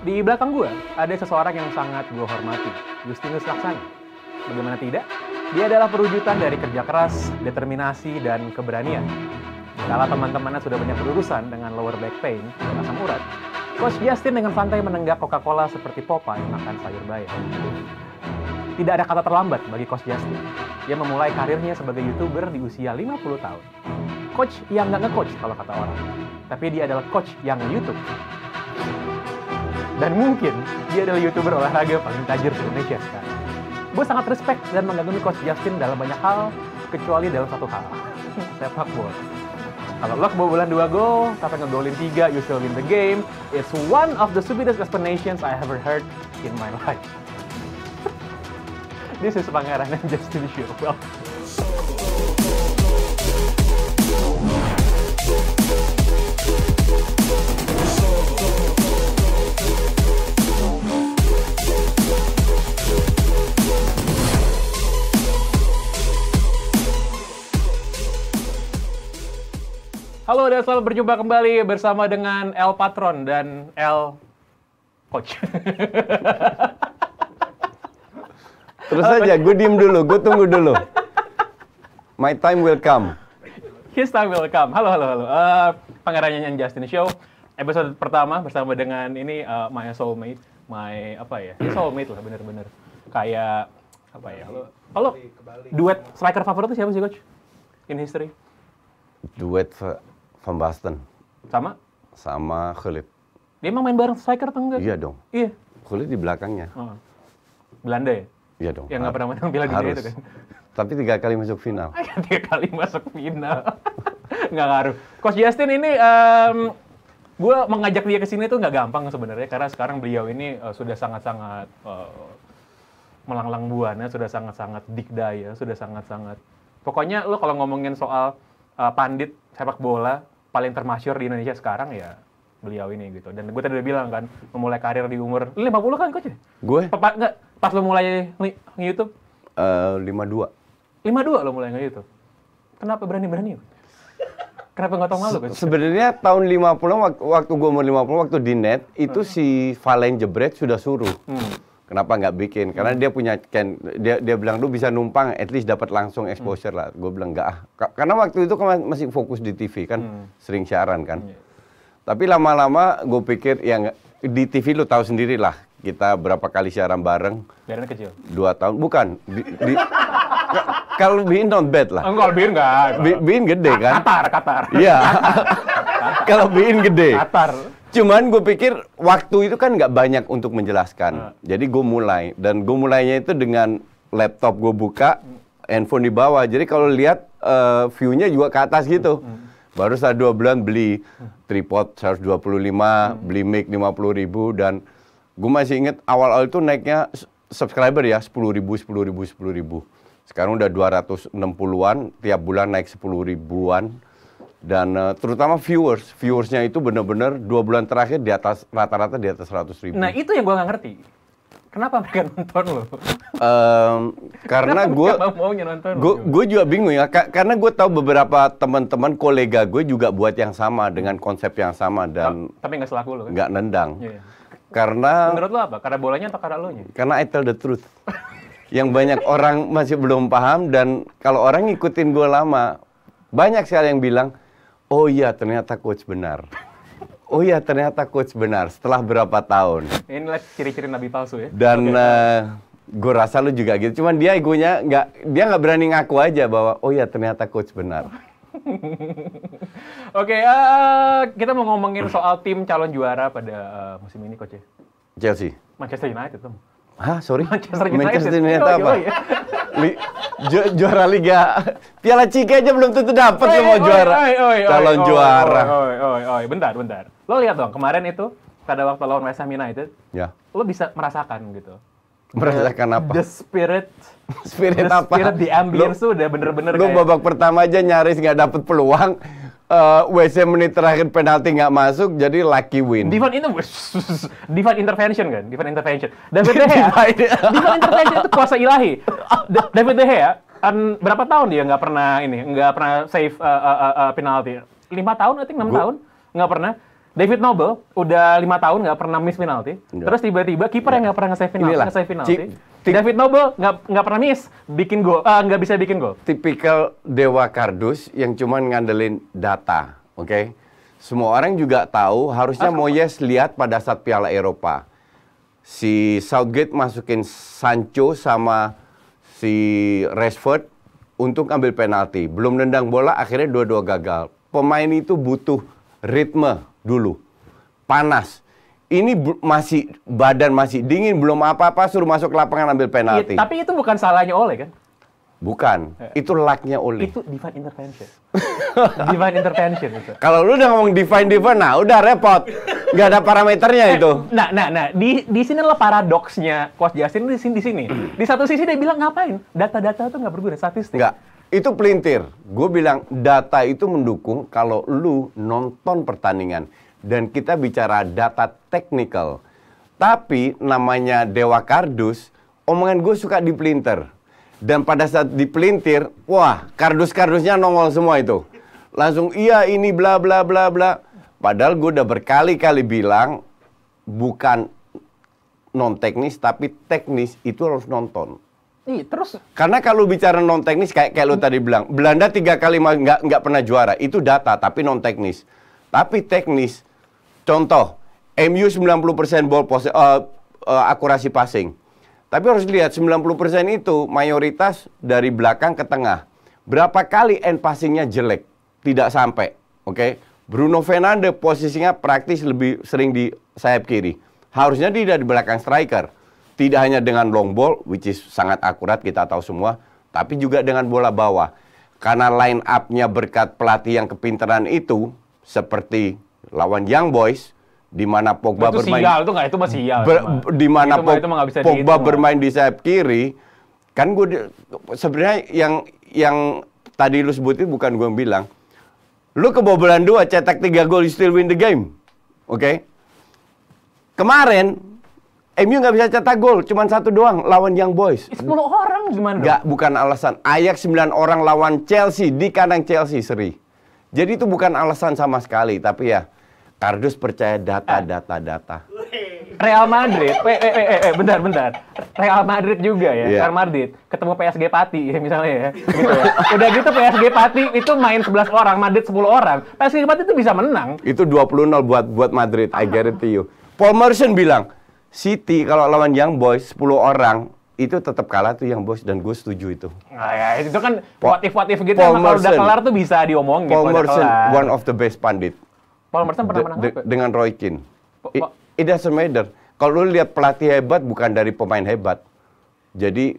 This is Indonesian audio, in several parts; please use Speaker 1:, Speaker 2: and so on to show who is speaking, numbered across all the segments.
Speaker 1: Di belakang gue ada seseorang yang sangat gue hormati, Justinus Laksana. Bagaimana tidak? Dia adalah perwujudan dari kerja keras, determinasi, dan keberanian. Kala teman-temannya sudah banyak berurusan dengan lower back pain dan asam urat, Coach Justin dengan santai menenggak Coca-Cola seperti Popeye makan sayur bayam. Tidak ada kata terlambat bagi Coach Justin. Dia memulai karirnya sebagai YouTuber di usia 50 tahun. Coach yang nggak nge-coach kalau kata orang. Tapi dia adalah coach yang YouTube. Dan mungkin dia adalah youtuber olahraga paling tajir di Indonesia sekarang. Gue sangat respect dan mengagumi Coach Justin dalam banyak hal, kecuali dalam satu hal. Sepak bola. Kalau lo kebobolan 2 gol, tapi ngegolin 3, you still win the game. It's one of the stupidest explanations I ever heard in my life. This is Pangeran and Justin Shirwell. Halo dan selamat berjumpa kembali bersama dengan El Patron dan El
Speaker 2: Coach. Terus saja, aja, gue diem dulu, gue tunggu dulu. My time will come.
Speaker 1: His time will come. Halo, halo, halo. Uh, eh, Pangeran Nyanyian Justin Show, episode pertama bersama dengan ini uh, my soulmate, my apa ya, soulmate lah bener-bener. Kayak apa ya? Halo, halo duet striker favorit siapa sih coach? In history?
Speaker 2: Duet Van Basten. Sama? Sama Khalid.
Speaker 1: Dia emang main bareng striker atau enggak? Iya dong. Iya.
Speaker 2: Khalid di belakangnya. Oh. Belanda ya? Iya dong. Yang nggak pernah menang Piala Dunia itu kan? Tapi tiga kali masuk final.
Speaker 1: tiga kali masuk final. nggak ngaruh. Coach Justin ini um, gue mengajak dia ke sini tuh nggak gampang sebenarnya karena sekarang beliau ini uh, sudah sangat-sangat uh, melanglang buana, sudah sangat-sangat dikdaya, sudah sangat-sangat pokoknya lo kalau ngomongin soal uh, pandit sepak bola paling termasyur di Indonesia sekarang ya beliau ini gitu. Dan gue tadi udah bilang kan, memulai karir di umur 50 kan coach? Ya? Gue? Pa enggak, pas lo mulai nge-youtube?
Speaker 2: Uh, 52.
Speaker 1: 52 lo mulai nge-youtube? Kenapa berani-berani? Kenapa nggak tau malu?
Speaker 2: Se Sebenarnya tahun 50 puluh waktu gue umur 50 waktu di net itu hmm. si Valen Jebret sudah suruh. Hmm kenapa nggak bikin hmm. karena dia punya can, dia dia bilang lu bisa numpang at least dapat langsung hmm. exposure hmm. lah gue bilang nggak ah karena waktu itu kan masih fokus di TV kan hmm. sering siaran kan yeah. tapi lama-lama gue pikir yang di TV lu tahu sendiri lah kita berapa kali siaran bareng siaran kecil dua tahun bukan di, di, kalau Bin not bad lah enggak Bin enggak Bin, bin gede kan Qatar Qatar iya kalau Bin gede Qatar Cuman gue pikir waktu itu kan nggak banyak untuk menjelaskan. Nah. Jadi gue mulai dan gue mulainya itu dengan laptop gue buka, handphone di bawah. Jadi kalau lihat uh, view-nya juga ke atas gitu. Hmm. Baru setelah dua bulan beli tripod 125, hmm. beli mic 50 ribu dan gue masih inget awal-awal itu naiknya subscriber ya 10 ribu, 10 ribu, 10 ribu. Sekarang udah 260-an, tiap bulan naik 10 ribuan dan uh, terutama viewers viewersnya itu benar-benar dua bulan terakhir di atas rata-rata di atas 100 ribu nah
Speaker 1: itu yang gue nggak ngerti kenapa mereka nonton lo
Speaker 2: um, karena gue gue juga bingung ya Ka karena gue tahu beberapa teman-teman kolega gue juga buat yang sama dengan konsep yang sama dan oh,
Speaker 1: tapi nggak selaku lo kan? nggak
Speaker 2: nendang yeah. karena menurut
Speaker 1: lo apa karena bolanya atau karena lo nya
Speaker 2: karena I tell the truth yang banyak orang masih belum paham dan kalau orang ngikutin gue lama banyak sekali yang bilang oh iya ternyata coach benar. Oh iya ternyata coach benar setelah berapa tahun.
Speaker 1: Inilah ciri-ciri nabi palsu ya.
Speaker 2: Dan okay. uh, eh, gue rasa lu juga gitu. Cuman dia egonya nggak dia nggak berani ngaku aja bahwa oh iya ternyata coach benar.
Speaker 1: Oke, okay, uh, eh, kita mau ngomongin soal tim calon juara pada uh, musim ini, coach. Ya. Chelsea. Manchester United, tuh.
Speaker 2: Hah, sorry. Manchester United. Manchester United oh, apa? Iya, oh iya li, ju, juara liga Piala Cike aja belum tentu dapat lo mau juara. Oi, oi, oi, Calon oi, juara.
Speaker 1: Oi, oi, oi, bentar, bentar. Lo lihat dong kemarin itu pada waktu lawan West Ham United, ya. lo bisa merasakan gitu.
Speaker 2: Merasakan apa? The spirit spirit the apa? Spirit, the ambience lo,
Speaker 1: tuh udah bener-bener Lo kayak... babak
Speaker 2: pertama aja nyaris nggak dapet peluang, uh, eh, WC menit terakhir penalti nggak masuk jadi lucky win. Divan itu Divan intervention kan, Divan intervention. David De Gea, Divan intervention itu kuasa ilahi.
Speaker 1: David De Gea, an, berapa tahun dia nggak pernah ini, nggak pernah save uh, uh, uh, penalti? Lima tahun, atau enam tahun, nggak pernah. David Noble udah lima tahun nggak pernah miss penalti. Terus tiba-tiba kiper yang nggak pernah nge-save penalti, nge penalti.
Speaker 2: David Noble nggak nggak pernah miss, bikin gol, eh, nggak uh, bisa bikin gol. Tipikal dewa kardus yang cuman ngandelin data, oke? Okay? Semua orang juga tahu, harusnya ah, Moyes lihat pada saat Piala Eropa. Si Southgate masukin Sancho sama si Rashford untuk ambil penalti. Belum nendang bola, akhirnya dua-dua gagal. Pemain itu butuh ritme dulu, panas ini masih badan masih dingin belum apa-apa suruh masuk ke lapangan ambil penalti. Ya,
Speaker 1: tapi itu bukan salahnya Oleh kan?
Speaker 2: Bukan, ya. itu lucknya Oli.
Speaker 1: Itu divine intervention.
Speaker 2: divine intervention itu. Kalau lu udah ngomong divine divine, nah udah repot. Gak ada parameternya eh, itu. Nah, nah, nah, di di sini
Speaker 1: lah paradoksnya Coach Justin di sini di sini. Di satu sisi dia bilang ngapain?
Speaker 2: Data-data itu nggak berguna, statistik. Enggak. Itu pelintir. Gue bilang data itu mendukung kalau lu nonton pertandingan dan kita bicara data teknikal. Tapi namanya Dewa Kardus, omongan gue suka dipelintir. Dan pada saat dipelintir, wah kardus-kardusnya nongol semua itu. Langsung iya ini bla bla bla bla. Padahal gue udah berkali-kali bilang bukan non teknis tapi teknis itu harus nonton. Iya terus. Karena kalau bicara non teknis kayak kayak lo tadi bilang Belanda tiga kali nggak nggak pernah juara itu data tapi non teknis. Tapi teknis Contoh, MU 90% ball pose, uh, uh, eh, akurasi passing. Tapi harus lihat 90% itu mayoritas dari belakang ke tengah. Berapa kali end passingnya jelek, tidak sampai. Oke, okay? Bruno Fernandes posisinya praktis lebih sering di sayap kiri. Harusnya tidak di belakang striker. Tidak hanya dengan long ball, which is sangat akurat kita tahu semua, tapi juga dengan bola bawah. Karena line up-nya berkat pelatih yang kepintaran itu, seperti lawan Young Boys di mana Pogba itu bermain sial,
Speaker 1: itu gak, itu masih sial. Ber, di mana itu Pogba dihitung, bermain
Speaker 2: di sayap kiri kan gue sebenarnya yang yang tadi lu sebutin bukan gue bilang lu kebobolan dua cetak tiga gol you still win the game oke okay? kemarin MU nggak bisa cetak gol cuma satu doang lawan Young Boys 10
Speaker 1: orang gimana nggak
Speaker 2: bukan alasan ayak 9 orang lawan Chelsea di kandang Chelsea seri jadi itu bukan alasan sama sekali tapi ya Kardus percaya data, ah. data, data. Real
Speaker 1: Madrid, eh, eh, eh, eh,
Speaker 2: bentar, bentar. Real Madrid juga ya, yeah. Real Madrid. Ketemu PSG
Speaker 1: Pati ya misalnya ya. Gitu ya. Udah gitu PSG Pati itu main 11 orang, Madrid 10 orang. PSG Pati itu bisa menang.
Speaker 2: Itu 20-0 buat buat Madrid, I guarantee you. Paul Merson bilang, City kalau lawan Young Boys 10 orang, itu tetap kalah tuh yang bos dan gue setuju itu. Nah,
Speaker 1: ya, itu kan po what if gitu kalau udah kelar tuh bisa diomongin. Paul Merson, one
Speaker 2: of the best pandit.
Speaker 1: Paul Merson pernah menang de, de,
Speaker 2: dengan Roy Keane. It, doesn't matter. Kalau lu lihat pelatih hebat bukan dari pemain hebat. Jadi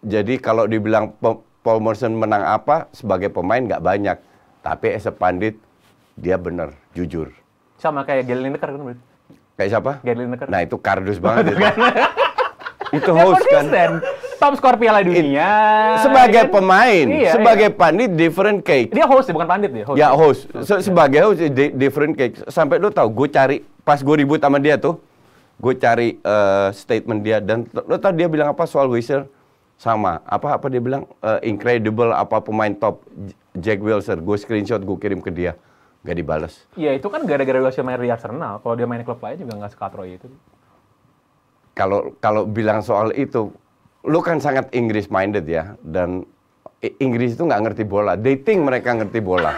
Speaker 2: jadi kalau dibilang Paul Merson menang apa sebagai pemain nggak banyak, tapi as a pandit dia benar, jujur.
Speaker 1: Sama kayak Gary Lineker kan
Speaker 2: Kayak siapa? Gary Lineker. Nah, itu kardus banget itu. itu host kan
Speaker 1: top skor Piala Dunia. sebagai iya kan? pemain, iya, iya. sebagai
Speaker 2: iya. pandit different cake. Dia host, ya, bukan pandit dia. Host. Ya host. Se sebagai host different cake. Sampai lu tau, gue cari pas gue ribut sama dia tuh, gue cari uh, statement dia dan lu tau dia bilang apa soal Wilson sama apa apa dia bilang uh, incredible apa pemain top Jack Wilson gue screenshot gue kirim ke dia gak dibalas.
Speaker 1: Iya itu kan gara-gara Wilson main di Arsenal kalau dia main di klub lain juga nggak sekatroy itu
Speaker 2: kalau kalau bilang soal itu lu kan sangat Inggris minded ya dan Inggris itu nggak ngerti bola. They think mereka ngerti bola.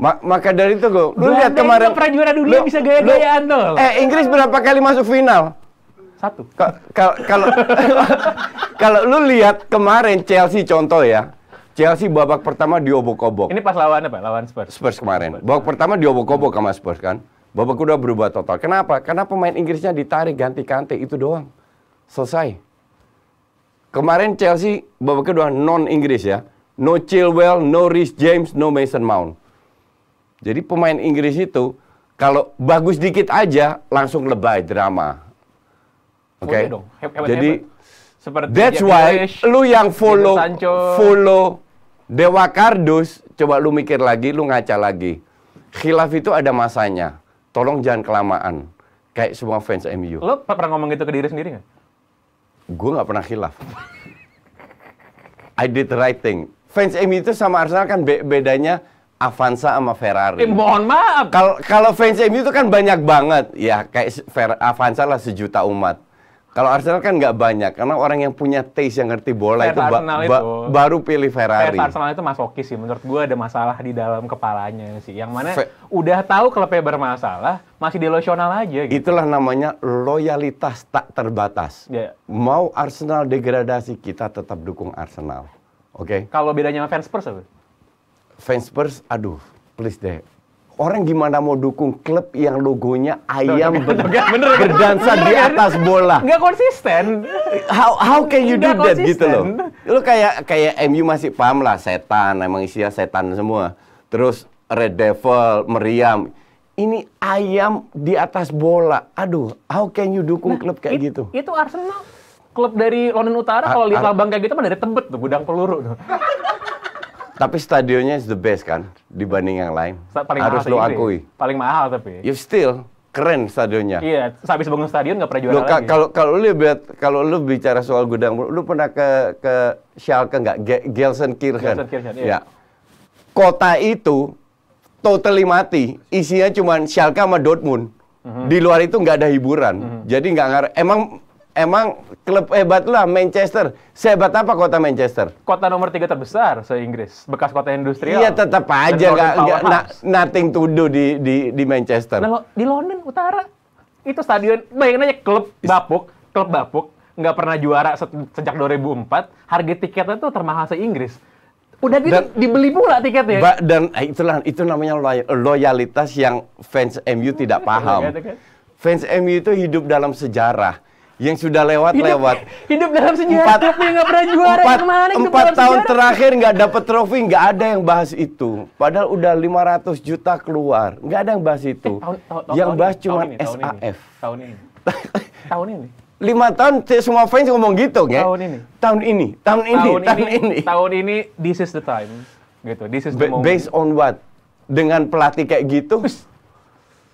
Speaker 2: Ma maka dari itu gue, lu lihat kemarin pernah juara dunia lu, bisa gaya-gayaan tuh. Eh Inggris berapa kali masuk final? Satu. Kalau kalau lu lihat kemarin Chelsea contoh ya. Chelsea babak pertama diobok-obok. Ini pas lawan apa? Lawan Spurs. Spurs kemarin. Babak pertama diobok-obok sama Spurs kan. Babak kedua berubah total. Kenapa? Karena pemain Inggrisnya ditarik ganti-ganti itu doang. Selesai. Kemarin Chelsea babak kedua non Inggris ya. No Chilwell, no Rhys James, no Mason Mount. Jadi pemain Inggris itu kalau bagus dikit aja langsung lebay drama. Oke. Okay? Jadi seperti That's why English, lu yang follow follow Dewa Kardus, coba lu mikir lagi, lu ngaca lagi. Khilaf itu ada masanya. Tolong jangan kelamaan. Kayak semua fans MU. Lu pernah ngomong gitu ke diri sendiri nggak? gue nggak pernah khilaf. I did the right thing. Fans MU itu sama Arsenal kan be bedanya Avanza sama Ferrari. Eh, mohon maaf. Kalau fans MU itu kan banyak banget. Ya kayak Ver Avanza lah sejuta umat. Kalau Arsenal kan nggak banyak, karena orang yang punya taste yang ngerti bola itu, ba ba baru pilih Ferrari. Fair Arsenal
Speaker 1: itu masokis sih, menurut gue ada masalah di dalam kepalanya
Speaker 2: sih. Yang mana Fe
Speaker 1: udah tahu klubnya bermasalah, masih delusional aja.
Speaker 2: Gitu. Itulah namanya loyalitas tak terbatas. Yeah. Mau Arsenal degradasi, kita tetap dukung Arsenal. Oke?
Speaker 1: Okay? Kalau bedanya sama fans Spurs apa?
Speaker 2: Fans Spurs, aduh, please deh Orang gimana mau dukung klub yang logonya ayam ber bener, berdansa di atas bola?
Speaker 1: Gak konsisten. How how can you do that gitu loh?
Speaker 2: Lu kayak kayak MU masih paham lah setan, emang isinya setan semua. Terus Red Devil, meriam ini ayam di atas bola. Aduh, how can you dukung nah, klub kayak it, gitu?
Speaker 1: Itu Arsenal, klub dari London Utara kalau lihat lambang kayak gitu mah dari Tebet tuh, gudang peluru tuh.
Speaker 2: Tapi stadionnya is the best kan dibanding yang lain. Paling Harus mahal lo akui.
Speaker 1: Paling mahal tapi.
Speaker 2: You still keren stadionnya.
Speaker 1: Iya, habis bangun stadion nggak pernah juara lo, lagi. Kalau
Speaker 2: kalau lu lihat kalau lu bicara soal gudang, lu pernah ke ke Schalke nggak? Gelsenkirchen. Gelsenkirchen, iya. Ya. Kota itu totally mati. Isinya cuma Schalke sama Dortmund. Mm -hmm. Di luar itu nggak ada hiburan. Mm -hmm. Jadi nggak emang Emang klub hebat lah Manchester. Sehebat apa kota Manchester? Kota nomor tiga terbesar se-Inggris. Bekas kota industrial. Iya tetap aja gak, gak na, nothing to do di, di, di Manchester. Nah,
Speaker 1: di London Utara itu stadion bayangin aja klub bapuk, klub bapuk nggak pernah juara se sejak 2004. Harga tiketnya tuh termahal se-Inggris. Udah gitu dan, dibeli pula tiketnya. Ba,
Speaker 2: dan eh, itulah itu namanya loy loyalitas yang fans MU tidak iya, paham. Gitu kan, gitu kan. Fans MU itu hidup dalam sejarah yang sudah lewat-lewat. Hidup, dalam sejarah empat, klubnya nggak pernah juara empat, kemana? Empat tahun sejarah. terakhir nggak dapat trofi, nggak ada yang bahas itu. Padahal udah 500 juta keluar, nggak ada yang bahas eh, itu. Eh, tahun, tahun, yang bahas cuma SAF. Tahun ini. tahun ini. Lima tahun semua fans ngomong gitu, kan? Tahun ini. Tahun ini. Tahun ini. Tahun ini.
Speaker 1: Tahun ini. This is the time.
Speaker 2: Gitu. This is the moment. Based on what? Dengan pelatih kayak gitu.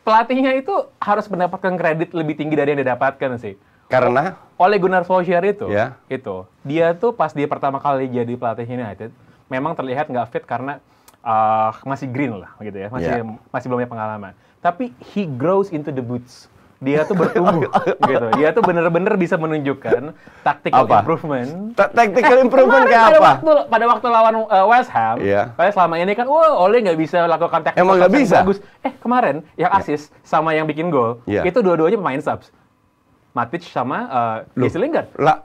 Speaker 1: Pelatihnya itu harus mendapatkan kredit lebih tinggi dari yang didapatkan sih karena oleh Gunnar Solskjaer itu, ya. itu dia tuh pas dia pertama kali jadi pelatih United, memang terlihat nggak fit karena uh, masih green lah gitu ya, masih ya. masih belum punya pengalaman. Tapi he grows into the boots. Dia tuh bertumbuh gitu. Dia tuh bener-bener bisa menunjukkan taktik apa? improvement. Taktik tactical improvement kayak apa? Pada waktu, pada waktu lawan uh, West Ham, yeah. kayak selama ini kan, wah oh, Ole nggak bisa lakukan taktik Emang nggak bisa? Bagus. Eh kemarin yang asis iya. sama yang bikin gol, yeah. itu dua-duanya pemain subs. Matic sama uh, Jesse Lingard.
Speaker 2: Lah,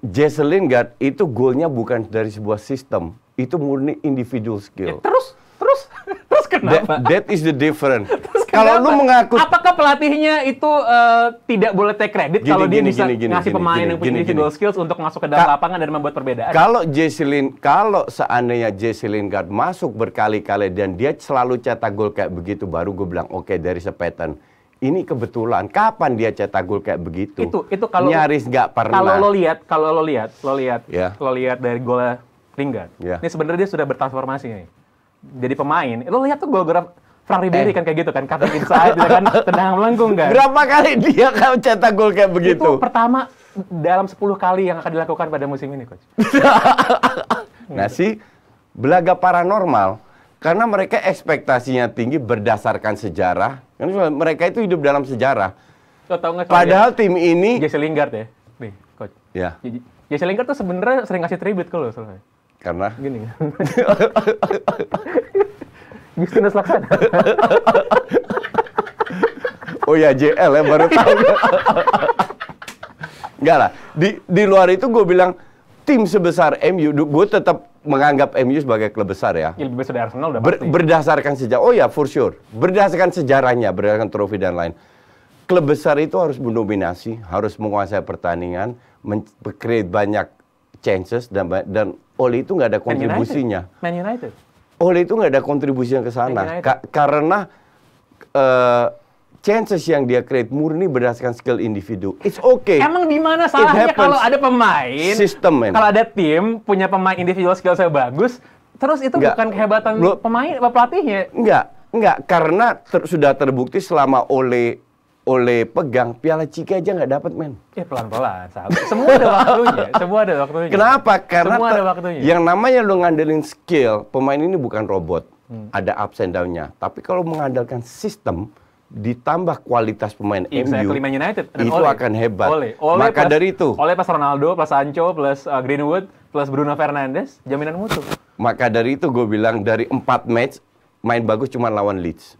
Speaker 2: Jesse Lingard itu golnya bukan dari sebuah sistem, itu murni individual skill. Ya, terus,
Speaker 1: terus, terus kenapa?
Speaker 2: That, that is the difference.
Speaker 1: kalau lu mengaku apakah pelatihnya itu uh, tidak boleh take credit gini, kalau dia gini, bisa gini, gini, ngasih gini, pemain gini, yang punya individual skills untuk masuk ke dalam Ka lapangan dan membuat perbedaan? Kalau
Speaker 2: Lin, kalau seandainya Jesse Lingard masuk berkali-kali dan dia selalu cetak gol kayak begitu baru gue bilang oke okay, dari sepetan ini kebetulan kapan dia cetak gol kayak begitu itu
Speaker 1: itu kalau nyaris
Speaker 2: nggak pernah kalau lo
Speaker 1: lihat kalau lo lihat lo lihat yeah. lo lihat dari gol Lingard yeah. ini sebenarnya dia sudah bertransformasi nih jadi pemain lo lihat tuh gol Frank Ribery eh. kan kayak gitu kan, kata inside gitu kan, tendangan melengkung kan. Berapa kali dia kan
Speaker 2: cetak gol kayak begitu? Itu
Speaker 1: pertama dalam 10 kali yang akan dilakukan pada musim ini, coach.
Speaker 2: nah, si belaga paranormal karena mereka ekspektasinya tinggi berdasarkan sejarah Kan mereka itu hidup dalam sejarah.
Speaker 1: Lo tau gak, Padahal
Speaker 2: dia, tim ini... Jesse Lingard ya? Nih, coach. Ya. Jesse Lingard tuh sebenarnya sering ngasih tribute ke lo soalnya. Karena? Gini. Justinus Laksana. oh ya JL ya baru tahu. Enggak lah. Di di luar itu gue bilang tim sebesar MU, gue tetap menganggap MU sebagai klub besar ya.
Speaker 1: Iya, lebih besar dari Arsenal udah Ber, pasti. Berdasarkan
Speaker 2: sejarah, oh ya for sure. Berdasarkan sejarahnya, berdasarkan trofi dan lain. Klub besar itu harus mendominasi, harus menguasai pertandingan, create banyak chances dan dan oleh itu nggak ada kontribusinya. Man United. Man United. Oleh itu nggak ada kontribusinya ke sana. Ka karena uh, chances yang dia create murni berdasarkan skill individu. It's okay. Emang di mana salahnya kalau ada pemain, sistem kalau ada tim
Speaker 1: punya pemain individual skill saya bagus, terus itu Nggak. bukan kehebatan Lu, pemain pelatihnya?
Speaker 2: Enggak, enggak karena ter, sudah terbukti selama oleh oleh pegang Piala Cika aja nggak dapat men. Ya pelan-pelan, sahabat. Semua ada waktunya, semua ada waktunya. Kenapa? Karena semua ada waktunya. yang namanya lu ngandelin skill, pemain ini bukan robot. Hmm. Ada ups and down-nya. Tapi kalau mengandalkan sistem, ditambah kualitas pemain exactly, MU Man United.
Speaker 1: itu Ole. akan hebat. Ole. Ole Maka plus, dari itu. Oleh plus Ronaldo, plus Sancho, plus uh, Greenwood, plus Bruno Fernandes, jaminan mutu.
Speaker 2: Maka dari itu gue bilang dari empat match main bagus cuma lawan Leeds.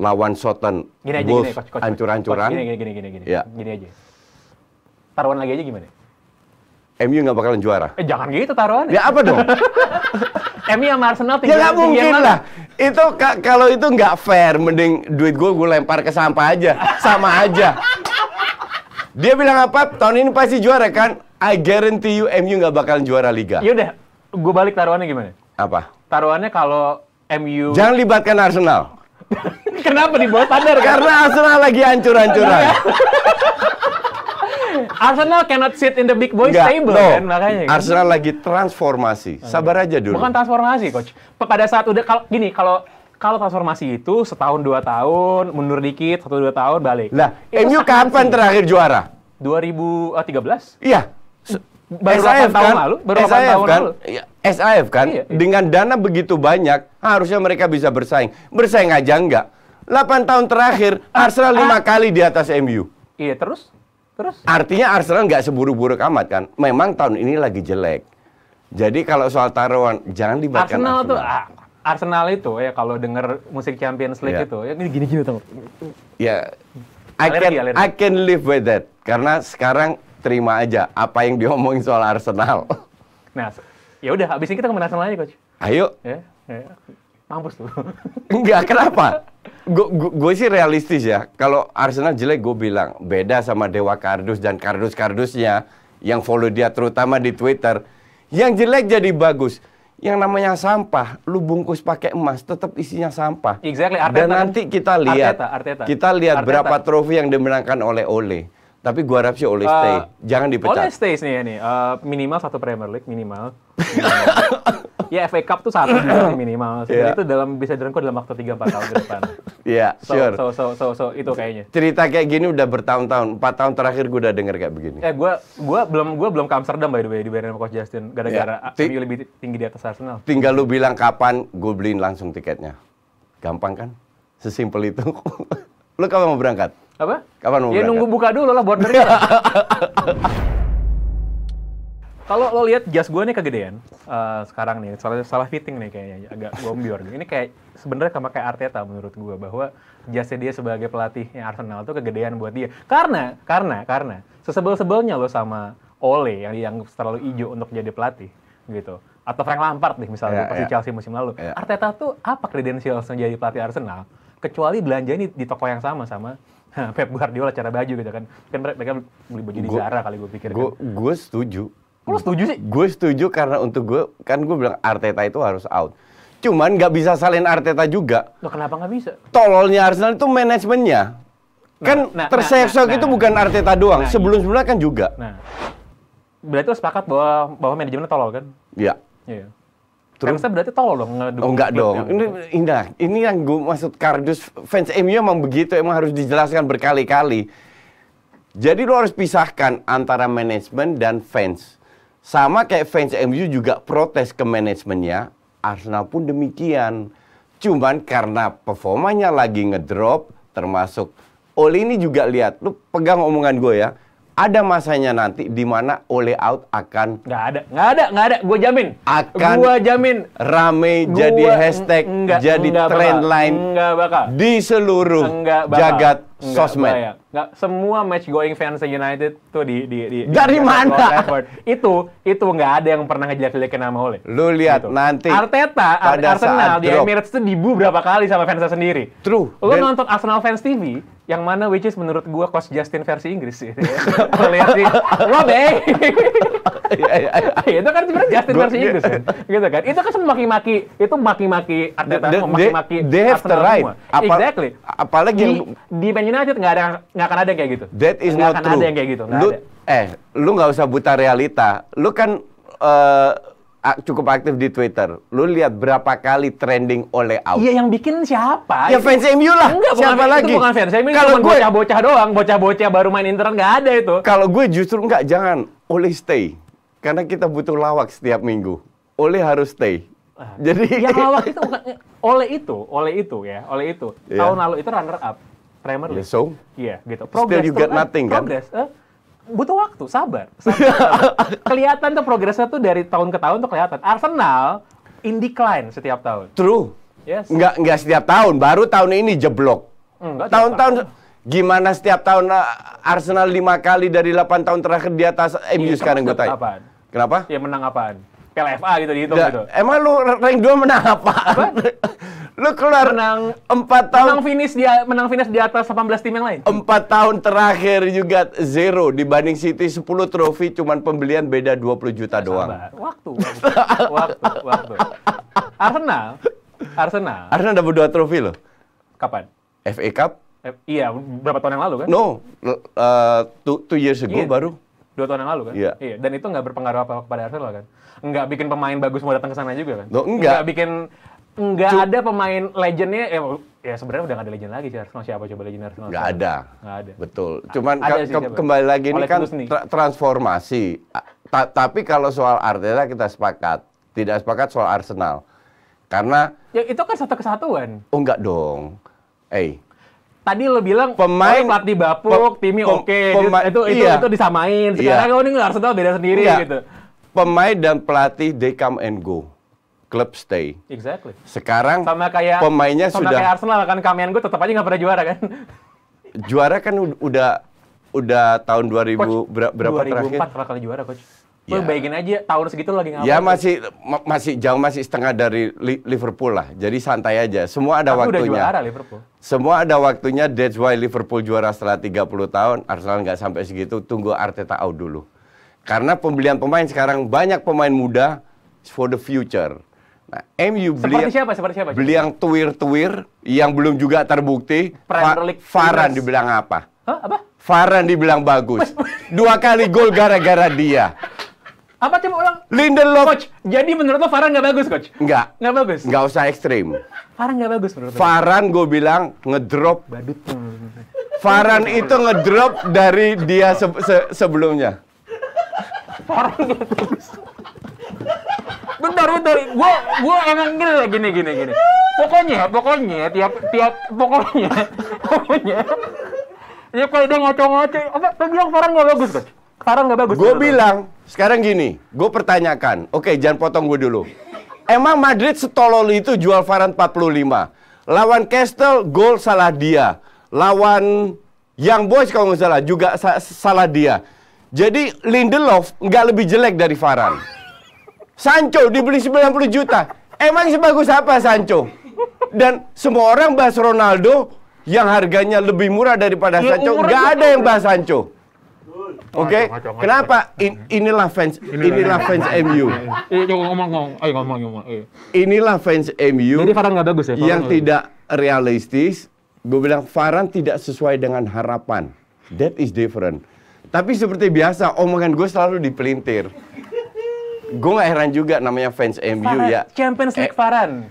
Speaker 2: Lawan Soton, gini aja, Wolves, hancur-hancuran. Gini, gini, gini, gini, gini. Ya. gini aja.
Speaker 1: Taruhan lagi aja gimana?
Speaker 2: MU nggak bakalan juara. Eh, jangan gitu taruhan. Ya apa dong?
Speaker 1: MU sama Arsenal ya tinggal Ya mungkin lah.
Speaker 2: Itu kalau itu nggak fair, mending duit gue gue lempar ke sampah aja, sama aja. Dia bilang apa? Tahun ini pasti juara kan? I guarantee you MU nggak bakalan juara liga. Yaudah, gue balik taruhannya gimana? Apa? Taruhannya
Speaker 1: kalau MU.
Speaker 2: Jangan libatkan Arsenal. Kenapa dibawa standar? Karena Arsenal lagi hancur-hancuran. Iya. Arsenal cannot sit in the big boys Nggak, table no. kan makanya. Kan? Arsenal lagi transformasi. Sabar aja dulu. Bukan transformasi,
Speaker 1: coach. Pada saat udah kalau gini, kalau kalau transformasi itu setahun dua tahun, mundur dikit, satu dua tahun balik. Lah, MU kapan sih. terakhir
Speaker 2: juara? 2013? Eh, iya. baru SIF 8 tahun kan? lalu, baru SIF 8 tahun kan? lalu. Iya, SIF kan? Iya, iya. Dengan dana begitu banyak, harusnya mereka bisa bersaing. Bersaing aja enggak. 8 tahun terakhir, Arsenal 5 ah. kali di atas MU. Iya, terus? Terus? Artinya Arsenal nggak seburuk-buruk amat kan. Memang tahun ini lagi jelek. Jadi kalau soal taruhan jangan libatkan Arsenal. Arsenal tuh
Speaker 1: Arsenal itu ya kalau denger musik Champions League yeah. itu ya gini-gini tuh.
Speaker 2: Ya I can I can live with that karena sekarang terima aja apa yang diomongin soal Arsenal.
Speaker 1: Nah, ya udah habis ini kita ke Arsenal aja, coach. Ayo. Ya, ya mampus lu.
Speaker 2: Enggak, kenapa? Gue sih realistis ya. Kalau Arsenal jelek gue bilang beda sama Dewa Kardus dan kardus-kardusnya yang follow dia terutama di Twitter. Yang jelek jadi bagus. Yang namanya sampah, lu bungkus pakai emas, tetap isinya sampah. Exactly. dan kan? nanti kita lihat, Arteta, Arteta. kita lihat Arteta. berapa trofi yang dimenangkan oleh Ole. Tapi gua harap sih Ole uh, stay. Jangan dipecat. Ole
Speaker 1: stay nih ya nih. Uh, minimal satu Premier League minimal. minimal. ya FA Cup tuh satu
Speaker 2: minimal. Sebenarnya yeah. itu
Speaker 1: dalam bisa direngkuh dalam waktu tiga empat tahun ke depan.
Speaker 2: Iya, yeah, so, sure. So,
Speaker 1: so, so, so, itu kayaknya.
Speaker 2: Cerita kayak gini udah bertahun-tahun. Empat tahun terakhir gua udah denger kayak begini.
Speaker 1: Eh gua gua belum gua belum ke Amsterdam by the way di sama coach Justin gara-gara yeah. MU lebih tinggi di atas Arsenal.
Speaker 2: Tinggal lu bilang kapan gua beliin langsung tiketnya. Gampang kan? Sesimpel itu. lu kapan mau berangkat? Apa? Kapan mau Ya nunggu
Speaker 1: buka dulu lah buat bordernya.
Speaker 2: Kalau lo lihat jas
Speaker 1: gue nih kegedean uh, sekarang nih, salah, salah fitting nih kayaknya, agak gombior. Ini kayak sebenarnya sama kayak Arteta menurut gue bahwa jasnya dia sebagai pelatihnya Arsenal tuh kegedean buat dia. Karena, karena, karena sesebel-sebelnya lo sama Ole yang yang terlalu hijau untuk jadi pelatih gitu atau Frank Lampard nih misalnya yeah, pas yeah. di ya. Chelsea musim lalu. Yeah. Arteta tuh apa kredensialnya jadi pelatih Arsenal kecuali belanja ini di toko yang sama sama Pep Guardiola cara baju gitu kan. Kan mereka beli baju di Zara kali gue pikir. Gue
Speaker 2: kan. gue setuju. Lo setuju sih? Gue setuju karena untuk gue kan gue bilang Arteta itu harus out. Cuman nggak bisa salin Arteta juga. Lo kenapa nggak bisa? Tololnya Arsenal itu manajemennya. Nah, kan nah, nah terseok nah, nah, itu nah, bukan Arteta nah, doang. Nah, gitu. Sebelum sebelumnya kan juga. Nah, berarti lo sepakat bahwa bahwa manajemennya tolol kan? Iya. Iya. Terus saya berarti tolol dong ngedukung Oh enggak dong. Ini indah. Ini yang gue maksud kardus fans MU emang begitu, emang harus dijelaskan berkali-kali. Jadi lo harus pisahkan antara manajemen dan fans. Sama kayak fans MU juga protes ke manajemennya, Arsenal pun demikian. Cuman karena performanya lagi ngedrop, termasuk Oli ini juga lihat, lu pegang omongan gue ya ada masanya nanti di mana oleh out akan nggak ada nggak ada nggak ada gue jamin akan gue jamin rame gua, jadi hashtag enggak, jadi enggak trend di seluruh jagat Enggak sosmed.
Speaker 1: Enggak ya. semua match going fans United tuh di di, di Dari di mana? itu itu nggak ada yang pernah ngejar jelekin nama Ole. Lu lihat gitu. nanti Arteta pada Arsenal di Emirates tuh dibu berapa kali sama fansnya sendiri. True. Lu Dan... nonton Arsenal fans TV yang mana which is menurut gua coach Justin versi Inggris sih. lihat sih. deh. Iya, iya, iya. Ah, itu kan sebenarnya Justin versi Inggris kan. Ya. Gitu kan. Itu kan semakin maki itu maki-maki Arteta, maki-maki They have the right. Apa, exactly.
Speaker 2: Apalagi di,
Speaker 1: di Man United nggak ada nggak akan ada yang kayak gitu. That is gak not akan ada yang kayak gitu. Lu,
Speaker 2: eh, lu nggak usah buta realita. Lu kan uh, cukup aktif di Twitter. Lu lihat berapa kali trending oleh out. Iya, yang
Speaker 1: bikin siapa? Ya itu? fans MU lah. Enggak, siapa bukan, lagi? Itu bukan fans MU, kalau gue
Speaker 2: bocah-bocah doang, bocah-bocah baru main internet nggak ada itu. Kalau gue justru nggak, jangan. Oleh stay. Karena kita butuh lawak setiap minggu. Oleh harus stay. Ah. Jadi yang lawak itu
Speaker 1: bukan oleh itu, oleh itu ya, oleh itu. Yeah. Tahun lalu itu runner up Premier iya, League. Yeah, so? Iya, yeah,
Speaker 2: gitu. Progress Still you got kan nothing kan? Progress.
Speaker 1: Uh, eh, butuh waktu, sabar. sabar, sabar. kelihatan tuh progresnya tuh dari tahun ke tahun tuh kelihatan. Arsenal in decline setiap tahun.
Speaker 2: True. Yes. Enggak enggak setiap tahun, baru tahun ini jeblok.
Speaker 1: Hmm, Tahun-tahun
Speaker 2: gimana setiap tahun eh, Arsenal lima kali dari delapan tahun terakhir di atas MU iya, sekarang gue tanya.
Speaker 1: Kenapa? Ya menang apaan? PLFA gitu dihitung gitu.
Speaker 2: Emang lu rank 2 menang apa? apa? lu keluar
Speaker 1: menang 4 tahun menang finish dia, menang finish di atas 18 tim yang lain. 4
Speaker 2: tahun terakhir juga zero dibanding City 10 trofi cuman pembelian beda 20 juta Sabar. doang.
Speaker 1: Waktu, waktu,
Speaker 2: waktu, waktu.
Speaker 1: Arsenal, Arsenal.
Speaker 2: Arsenal dapat dua trofi loh. Kapan? FA Cup.
Speaker 1: F eh, iya, berapa tahun yang lalu kan?
Speaker 2: No, uh, two, two years ago yeah. baru
Speaker 1: dua tahun yang lalu kan? Iya. iya. Dan itu nggak berpengaruh apa-apa kepada Arsenal kan? Nggak bikin pemain bagus mau datang ke sana juga kan? No, enggak. Nggak bikin nggak ada pemain legendnya eh, ya sebenarnya udah nggak ada legend lagi sih Arsenal siapa coba legend Arsenal nggak ada nggak ada
Speaker 2: betul nah, cuman ada ke, kembali lagi ini kan tra transformasi Ta tapi kalau soal Arteta kita sepakat tidak sepakat soal Arsenal karena ya itu kan satu kesatuan oh enggak dong eh hey, tadi lo bilang pemain oh, pelatih bapuk, pem, timnya oke. Okay. Itu itu, iya. itu disamain.
Speaker 1: Iya. Sekarang iya. ini harus Arsenal beda sendiri iya. gitu.
Speaker 2: Pemain dan pelatih they come and go. Club stay. Exactly. Sekarang sama
Speaker 1: kayak pemainnya sama sudah kayak Arsenal kan and gue tetap aja nggak pernah juara kan.
Speaker 2: juara kan udah udah tahun 2000 coach, ber berapa 2004 terakhir?
Speaker 1: 2004 kali juara coach. Lu ya. aja tahun segitu lagi
Speaker 2: ngapain. Ya masih ma masih jauh masih setengah dari li Liverpool lah. Jadi santai aja. Semua ada Aku waktunya. Udah juara Liverpool. Semua ada waktunya. That's why Liverpool juara setelah 30 tahun. Arsenal nggak sampai segitu. Tunggu Arteta out dulu. Karena pembelian pemain sekarang banyak pemain muda for the future. Nah, MU beli seperti siapa? Seperti siapa? Beli yang tuir-tuir yang belum juga terbukti. Faran dibilang apa? Hah? Apa? Faran dibilang bagus. Dua kali gol gara-gara dia.
Speaker 1: Apa tim ulang?
Speaker 2: Lindelof. Coach, jadi menurut lo Farhan nggak bagus, Coach? Nggak. Nggak bagus? Nggak usah ekstrim. Farhan nggak bagus menurut
Speaker 1: Farhan gue
Speaker 2: bilang ngedrop. Badut. Farhan itu ngedrop dari dia se se sebelumnya. Farhan
Speaker 1: nggak bagus. Bentar, bentar. Gue
Speaker 2: gue emang gini gini gini gini. Pokoknya, pokoknya tiap tiap pokoknya pokoknya. Ya kalau dia ngocok-ngocok, apa? Lo bilang Farhan nggak bagus, Coach? sekarang nggak bagus. Gue bilang, sekarang gini, gue pertanyakan. Oke, jangan potong gue dulu. Emang Madrid setolol itu jual Varane 45. Lawan Castle, gol salah dia. Lawan yang Boys kalau nggak salah, juga sa salah dia. Jadi Lindelof nggak lebih jelek dari Varane. Sancho dibeli 90 juta. Emang sebagus apa Sancho? Dan semua orang bahas Ronaldo yang harganya lebih murah daripada ya, Sancho. Nggak ada yang bahas Sancho. Oke. Okay? Kenapa? In, inilah fans inilah fans MU. Inilah fans MU. Jadi Farhan nggak bagus ya? Yang tidak realistis. Gue bilang Farhan tidak sesuai dengan harapan. That is different. Tapi seperti biasa, omongan gue selalu dipelintir. Gue gak heran juga namanya fans MU ya.
Speaker 1: Champions League eh, Faran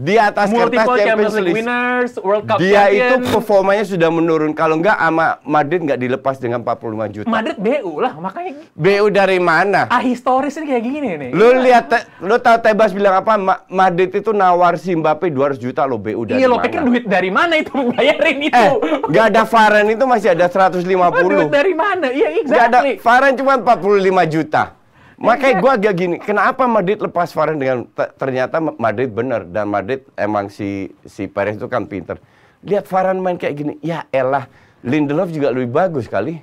Speaker 2: di atas Multiple kertas Champions League, League
Speaker 1: winners, World Cup dia champion. itu
Speaker 2: performanya sudah menurun. Kalau enggak sama Madrid enggak dilepas dengan 45 juta.
Speaker 1: Madrid BU lah, makanya
Speaker 2: BU dari mana? Ah
Speaker 1: historis ini kayak gini nih. Lu lihat
Speaker 2: te- lu tahu Tebas bilang apa? Ma Madrid itu nawar si Mbappe 200 juta lo BU dari Iya, lo pikir
Speaker 1: duit dari mana itu bayarin eh, itu? Eh,
Speaker 2: enggak ada Varane itu masih ada 150. duit dari mana? Iya, exactly. Enggak ada Varane cuma 45 juta. Makanya iya. gue agak gini, kenapa Madrid lepas Varane dengan ternyata Madrid benar dan Madrid emang si si Perez itu kan pinter. Lihat Varane main kayak gini, ya elah Lindelof juga lebih bagus kali.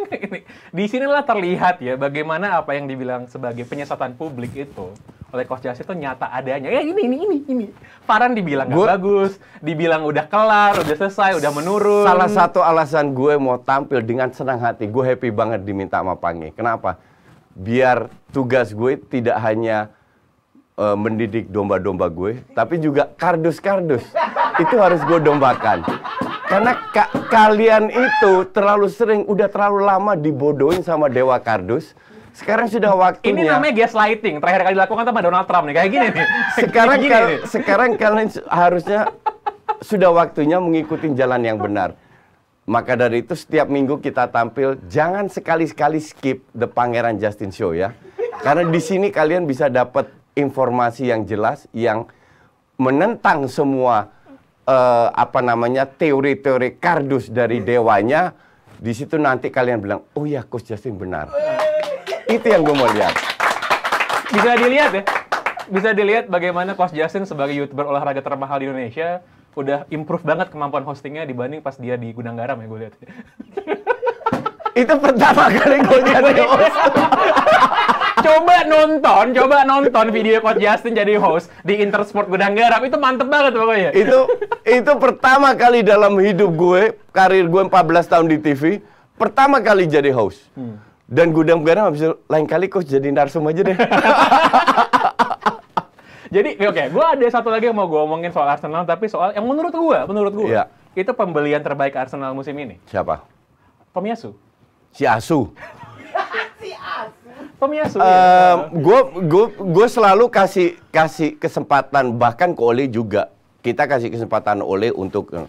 Speaker 1: Di sinilah terlihat ya bagaimana apa yang dibilang sebagai penyesatan publik itu oleh Coach Jasi itu nyata adanya. Ya ini ini ini ini. Farhan dibilang gak bagus, dibilang udah kelar, udah selesai, udah menurun. Salah satu
Speaker 2: alasan gue mau tampil dengan senang hati, gue happy banget diminta sama Pange. Kenapa? biar tugas gue tidak hanya uh, mendidik domba-domba gue, tapi juga kardus-kardus. Itu harus gue dombakan. Karena ka kalian itu terlalu sering, udah terlalu lama dibodohin sama Dewa Kardus. Sekarang sudah waktunya. Ini namanya
Speaker 1: gaslighting. Terakhir kali dilakukan sama Donald Trump nih, kayak gini nih. Sekarang, gini, nih. sekarang
Speaker 2: kalian harusnya sudah waktunya mengikuti jalan yang benar. Maka dari itu setiap minggu kita tampil, jangan sekali-sekali skip The Pangeran Justin Show ya. Karena di sini kalian bisa dapat informasi yang jelas yang menentang semua uh, apa namanya teori-teori kardus dari dewanya. Di situ nanti kalian bilang, "Oh ya, Coach Justin benar." Itu yang gue mau lihat.
Speaker 1: Bisa dilihat ya? Bisa dilihat bagaimana Coach Justin sebagai YouTuber olahraga termahal di Indonesia udah improve banget kemampuan hostingnya dibanding pas dia di Gudang Garam ya gue lihat. itu pertama kali gue jadi host. coba nonton, coba nonton video Coach Justin jadi host di Intersport Gudang Garam itu mantep banget pokoknya. Itu
Speaker 2: itu pertama kali dalam hidup gue, karir gue 14 tahun di TV, pertama kali jadi host. Hmm. Dan Gudang Garam habis lain kali coach jadi narsum aja deh.
Speaker 1: Jadi oke, okay, gue ada satu lagi yang mau gue omongin soal Arsenal, tapi soal yang menurut gue, menurut gue, yeah. itu pembelian terbaik Arsenal musim ini. Siapa? Tomiyasu. Si Asu. si Asu. Tomiyasu. Iya. Uh, ya.
Speaker 2: gue gue gue selalu kasih kasih kesempatan bahkan ke Ole juga. Kita kasih kesempatan Ole untuk eh,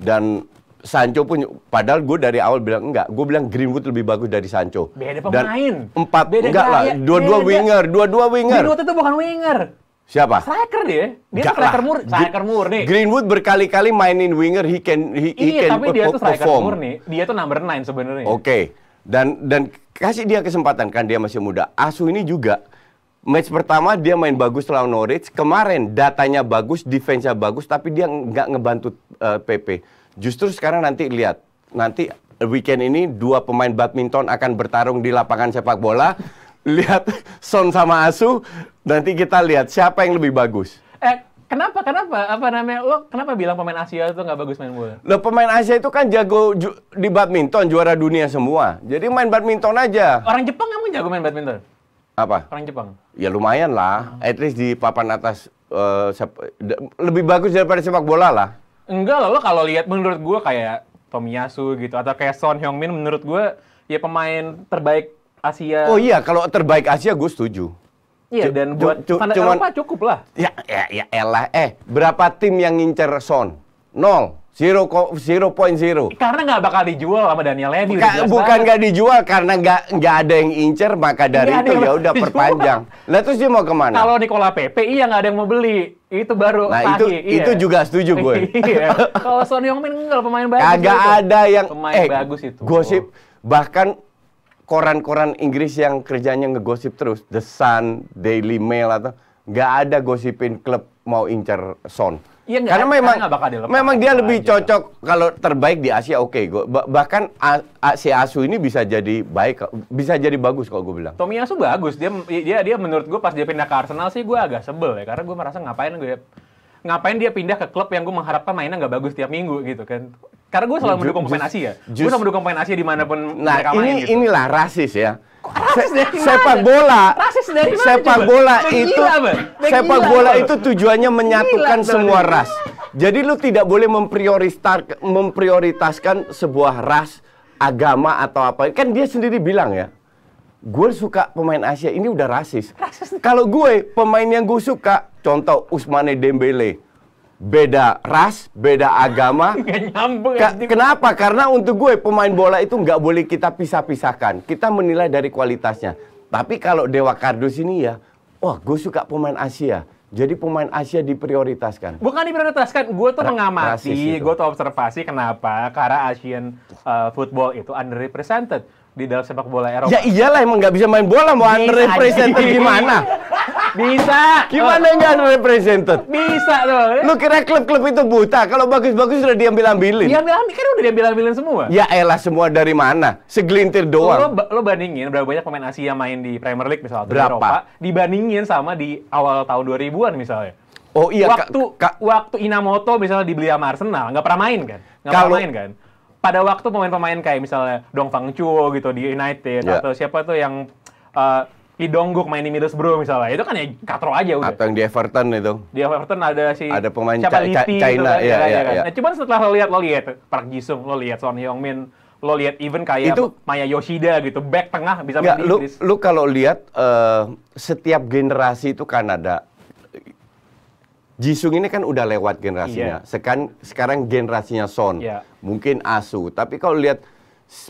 Speaker 2: dan Sancho pun padahal gue dari awal bilang enggak, gue bilang Greenwood lebih bagus dari Sancho. Beda pemain. Dan empat beda enggak lah, dua-dua winger, dua-dua winger. Greenwood
Speaker 1: itu bukan winger. Siapa? Striker dia. Dia Gak striker murni. Striker
Speaker 2: murni. Greenwood berkali-kali mainin winger, he can he, he iya, can tapi dia tuh striker perform. murni. Dia tuh number 9 sebenarnya. Oke. Okay. Dan dan kasih dia kesempatan kan dia masih muda. Asu ini juga match pertama dia main bagus lawan Norwich. Kemarin datanya bagus, defense-nya bagus, tapi dia nggak ngebantu uh, eh, PP. Justru sekarang nanti lihat. Nanti weekend ini dua pemain badminton akan bertarung di lapangan sepak bola lihat Son sama Asu, nanti kita lihat siapa yang lebih bagus.
Speaker 1: Eh, kenapa? Kenapa? Apa namanya? Lo kenapa bilang pemain Asia itu nggak bagus main bola?
Speaker 2: Lo pemain Asia itu kan jago ju di badminton, juara dunia semua. Jadi main badminton aja.
Speaker 1: Orang Jepang kamu jago main badminton? Apa? Orang Jepang.
Speaker 2: Ya lumayan lah. At least di papan atas uh, lebih bagus daripada sepak bola lah.
Speaker 1: Enggak lah, lo kalau lihat menurut gue kayak Tomiyasu gitu atau kayak Son Heung Min menurut gue ya pemain terbaik Asia. Oh iya,
Speaker 2: kalau terbaik Asia gue setuju. Iya, dan buat cu mana cuman, Eropa cukup lah. Ya, ya, ya elah. Eh, berapa tim yang ngincer Son? Nol. Zero, zero point zero. Karena nggak bakal dijual sama Daniel Levy. Ka bukan nggak dijual karena nggak nggak ada yang incer maka dari gak itu ya udah perpanjang. Nah terus dia mau kemana? Kalau
Speaker 1: Nikola Pepe iya nggak ada yang mau beli itu baru nah, itu iya. itu juga setuju gue. Iya. Kalau Son Heung-min nggak pemain bagus. Kagak ada yang pemain eh, bagus
Speaker 2: itu. Gosip bahkan koran-koran Inggris yang kerjanya ngegosip terus, The Sun, Daily Mail atau nggak ada gosipin klub mau incer Son.
Speaker 1: Iya, karena memang karena bakal dilepas, memang
Speaker 2: dia lebih aja. cocok kalau terbaik di Asia oke okay, gue bahkan si Asu ini bisa jadi baik bisa jadi bagus kalau gue bilang Asu bagus
Speaker 1: dia dia dia menurut gue pas dia pindah ke Arsenal sih gue agak sebel ya karena gue merasa ngapain gue ngapain dia pindah ke klub yang gue mengharapkan mainnya nggak bagus tiap minggu gitu kan karena gue selalu mendukung pemain Asia. Gue selalu mendukung pemain Asia dimanapun
Speaker 2: nah, mereka main. Ini, gitu. inilah rasis ya. rasis dari sepak bola. Rasis dari mana? Sepak bola itu sepak bola itu tujuannya menyatukan gila, semua ras. Jadi lu tidak boleh memprioritaskan memprioritaskan sebuah ras, agama atau apa. Kan dia sendiri bilang ya. Gue suka pemain Asia ini udah rasis. rasis. Kalau gue pemain yang gue suka, contoh Usmane Dembele beda ras, beda agama. nyambung. kenapa? Karena untuk gue pemain bola itu nggak boleh kita pisah-pisahkan. Kita menilai dari kualitasnya. Tapi kalau Dewa Kardus ini ya, wah gue suka pemain Asia. Jadi pemain Asia diprioritaskan.
Speaker 1: Bukan diprioritaskan, gue tuh Ra mengamati, gue tuh observasi kenapa karena Asian uh, football itu underrepresented di dalam sepak bola
Speaker 2: Eropa. Ya iyalah emang nggak bisa main bola mau iya, underrepresented gimana?
Speaker 1: Bisa. Gimana oh. nggak enggak represented? Bisa dong. Lu
Speaker 2: kira klub-klub itu buta? Kalau bagus-bagus sudah diambil-ambilin. Diambil-ambilin kan udah
Speaker 1: diambil-ambilin semua. Ya
Speaker 2: elah semua dari mana? Segelintir doang.
Speaker 1: Lo, lo, bandingin berapa banyak pemain Asia main di Premier League misalnya berapa? Di Eropa, dibandingin sama di awal tahun 2000-an misalnya. Oh iya. Waktu ka, ka, waktu Inamoto misalnya dibeli sama Arsenal nggak pernah main kan? Nggak pernah main kan? Pada waktu pemain-pemain kayak misalnya Dong Fang Chuo gitu di United yeah. atau siapa tuh yang uh, di Dongguk main di bro misalnya.
Speaker 2: Itu kan ya katro aja udah. Atau yang di Everton itu. Di Everton ada si ada pemain Ca China gitu kan, iya, ya, iya, ya, kan. ya. Nah,
Speaker 1: cuman setelah lo lihat lo lihat Park Ji Sung, lo lihat Son Heung-min, lo lihat even kayak itu, Maya Yoshida gitu, back tengah bisa main di lu, Inggris.
Speaker 2: Lu kalau lihat uh, setiap generasi itu kan Kanada Jisung ini kan udah lewat generasinya. Yeah. Sekarang sekarang generasinya Son. Yeah. Mungkin Asu, tapi kalau lihat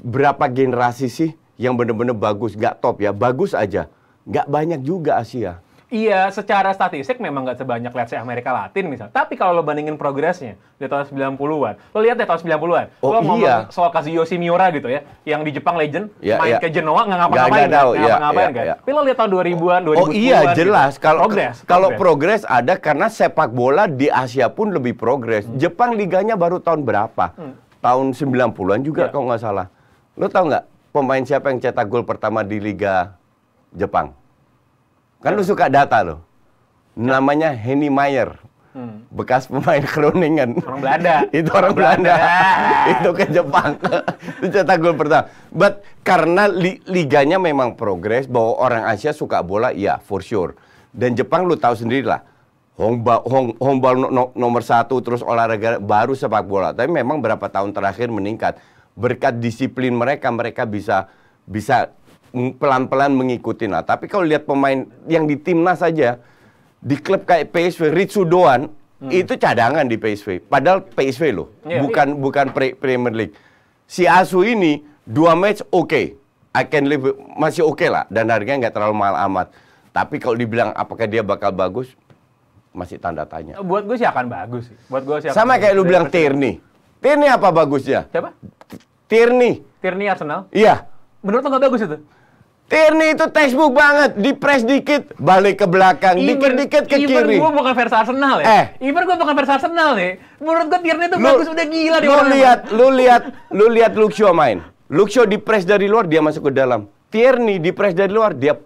Speaker 2: berapa generasi sih yang benar-benar bagus, gak top ya, bagus aja nggak banyak juga Asia.
Speaker 1: Iya, secara statistik memang nggak sebanyak lihat Amerika Latin misal. Tapi kalau lo bandingin progresnya di tahun 90-an, lo lihat deh tahun 90-an.
Speaker 2: Oh, lo iya. mau
Speaker 1: soal Kazuyo Miura gitu ya, yang di Jepang legend, yeah, main yeah. ke Genoa nggak ngapa-ngapain, nggak kan? ngapa-ngapain yeah, ngapa yeah, kan. Yeah. Tapi lo lihat tahun 2000-an, 2010-an. Oh iya, gitu. jelas. Kalau progres, kalau
Speaker 2: progres ada karena sepak bola di Asia pun lebih progres. Hmm. Jepang liganya baru tahun berapa? Hmm. Tahun 90-an juga yeah. kalau nggak salah. Lo tau nggak pemain siapa yang cetak gol pertama di Liga Jepang. Kan lu suka data lo. Namanya Henny Meyer. Hmm. Bekas pemain Kroningen. Orang Belanda. itu orang, orang Belanda. itu ke Jepang. itu cetak gol pertama. But karena li liganya memang progres bahwa orang Asia suka bola, iya for sure. Dan Jepang lu tahu sendiri lah. hong, hongba no, no, nomor satu terus olahraga baru sepak bola. Tapi memang berapa tahun terakhir meningkat berkat disiplin mereka mereka bisa bisa pelan-pelan mengikuti Nah, Tapi kalau lihat pemain yang di timnas saja di klub kayak PSV, Ritsu Doan hmm. itu cadangan di PSV. Padahal PSV loh, yeah. bukan bukan pre Premier League. Si Asu ini dua match oke, okay. akan live masih oke okay lah dan harganya nggak terlalu mahal amat. Tapi kalau dibilang apakah dia bakal bagus, masih tanda tanya.
Speaker 1: Oh, buat gue sih akan bagus Buat gue sih. Sama kayak lu bilang
Speaker 2: Tierney. Tierney apa bagusnya? Siapa? Tierney.
Speaker 1: Tierney Arsenal.
Speaker 2: Iya. Menurut lo nggak bagus itu? Tierney itu textbook banget, di press dikit, balik ke belakang, dikit dikit ke kiri. Even gue
Speaker 1: bukan versi Arsenal ya. Eh. Even gue bukan versi Arsenal nih. Menurut gue Tierney itu bagus udah gila dia. Lu lihat,
Speaker 2: lu lihat, lu lihat Luke main. Luke di press dari luar dia masuk ke dalam. Tierney di press dari luar dia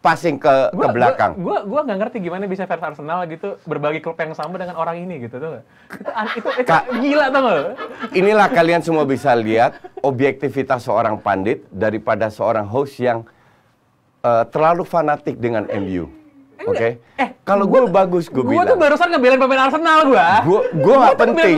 Speaker 2: passing ke gua, ke belakang.
Speaker 1: Gua gua nggak ngerti gimana bisa fans Arsenal gitu berbagi klub yang sama dengan orang ini gitu tuh. Itu itu, itu Kak, gila tuh. Inilah
Speaker 2: kalian semua bisa lihat objektivitas seorang pandit daripada seorang host yang uh, terlalu fanatik dengan MU. Eh, oke. Okay? Eh, kalau gue bagus gue bilang. Gue tuh
Speaker 1: barusan ngebelain pemain Arsenal gue. Gue
Speaker 2: gue gak penting.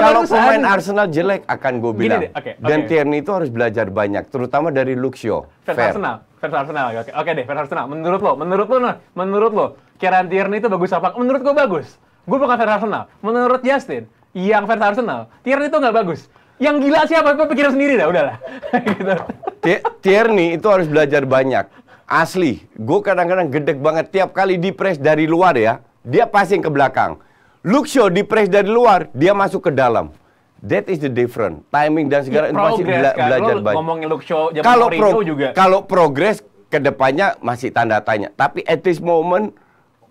Speaker 2: Kalau pemain Arsenal jelek akan gue bilang. Deh, okay, Dan Tierney itu harus belajar banyak, terutama dari Luxio. Fans
Speaker 1: Arsenal fans Arsenal oke oke deh fans Arsenal menurut lo menurut lo menurut lo Kieran Tierney itu bagus apa menurut gue bagus gue bukan fans Arsenal menurut Justin yang fans Arsenal Tierney itu nggak bagus yang gila siapa gue pikir sendiri dah udahlah
Speaker 2: gitu. Tierney itu harus belajar banyak asli gue kadang-kadang gedek banget tiap kali di press dari luar ya dia passing ke belakang Luxio di press dari luar dia masuk ke dalam That is the different. Timing dan segala itu masih bela kan. belajar banyak. Ngomongin
Speaker 1: look show kalau pro juga.
Speaker 2: Kalau progres kedepannya masih tanda tanya. Tapi at this moment,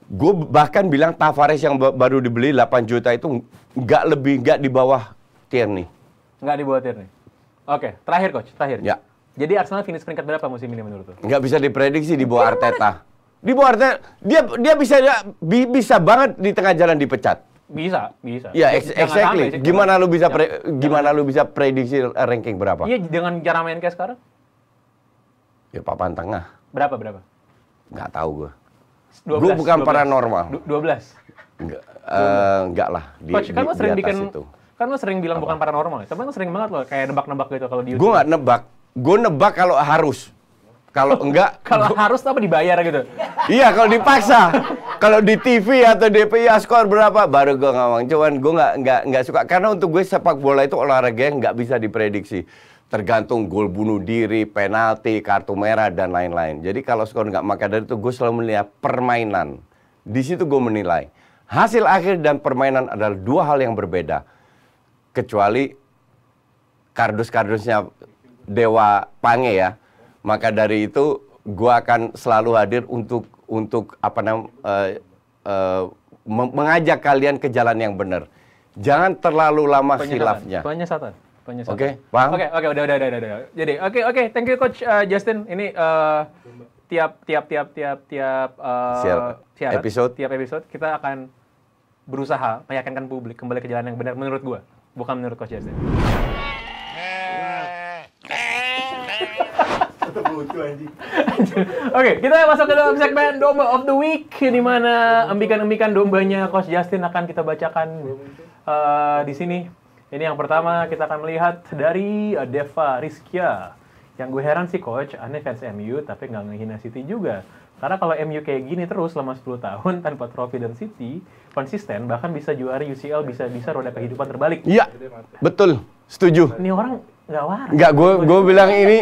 Speaker 2: gue bahkan bilang Tavares yang baru dibeli 8 juta itu nggak lebih nggak di bawah Tierney.
Speaker 1: Nggak di bawah Tierney. Oke, okay, terakhir coach, terakhir. Ya. Jadi Arsenal finish peringkat berapa musim ini menurut lo?
Speaker 2: Nggak bisa diprediksi di bawah Arteta. Di bawah Arteta, dia dia bisa dia, bisa banget di tengah jalan dipecat
Speaker 1: bisa, bisa. ya ex exactly. Sih, gimana lu bisa pre
Speaker 2: jangan, gimana jangan. lu bisa prediksi ranking berapa? Iya,
Speaker 1: dengan cara main kayak sekarang.
Speaker 2: Ya papan tengah. Berapa berapa? Nggak tahu gua. 12, bukan 12. paranormal.
Speaker 1: 12.
Speaker 2: Enggak, uh, eh, enggak lah. Di, Coach, kan di, sering di bikin, itu.
Speaker 1: Kan lo sering bilang Apa? bukan paranormal ya? tapi lo sering banget lo kayak nebak-nebak gitu kalau di YouTube. Gue nggak nebak. Gue
Speaker 2: nebak kalau harus. Kalau enggak... kalau gua...
Speaker 1: harus apa dibayar gitu? Iya, kalau
Speaker 2: dipaksa. kalau di TV atau DPI ya, skor berapa baru gue ngomong. Cuman gue nggak nggak nggak suka karena untuk gue sepak bola itu olahraga yang nggak bisa diprediksi. Tergantung gol bunuh diri, penalti, kartu merah dan lain-lain. Jadi kalau skor nggak maka dari itu gue selalu melihat permainan. Di situ gue menilai hasil akhir dan permainan adalah dua hal yang berbeda. Kecuali kardus-kardusnya Dewa Pange ya. Maka dari itu gue akan selalu hadir untuk untuk apa namanya uh, eh, uh, eh, mengajak kalian ke jalan yang benar. Jangan terlalu lama penyesatan, khilafnya. Penyesatan. Penyesatan. Oke, okay, paham? Oke, okay, oke, okay, udah, udah, udah, udah, udah.
Speaker 1: Jadi, oke, okay, oke, okay, thank you coach uh, Justin. Ini uh, tiap tiap tiap tiap tiap uh, siarat, episode tiap episode kita akan berusaha meyakinkan publik kembali ke jalan yang benar menurut gua, bukan menurut coach Justin. Oke, kita masuk ke dalam segmen domba of the week di mana embikan-embikan dombanya Coach Justin akan kita bacakan uh, di sini. Ini yang pertama kita akan melihat dari Deva Rizkia. Yang gue heran sih coach, aneh fans MU tapi nggak ngehina City juga. Karena kalau MU kayak gini terus selama 10 tahun tanpa trofi dan City konsisten bahkan bisa juara UCL bisa bisa roda
Speaker 2: kehidupan terbalik. Iya. Betul. Setuju. Ini orang Enggak waras. Gak, gue gue bilang ini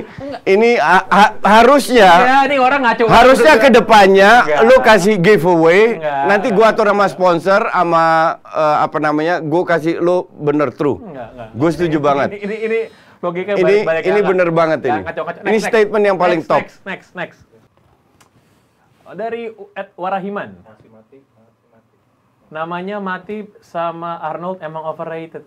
Speaker 2: ini ha, ha, harusnya. Ya,
Speaker 1: ini orang ngaco. Harusnya ke depannya lu
Speaker 2: kasih giveaway. Nggak. Nanti gue atur sama sponsor sama uh, apa namanya? Gue kasih lu bener true. Gue setuju ini, banget. Ini
Speaker 1: ini, ini logika ini, balik ini bener banget ini. Ngaco, ngaco. Next, ini statement next, yang paling next, top. Next next next. Dari Ed Warahiman. Namanya mati sama Arnold emang overrated.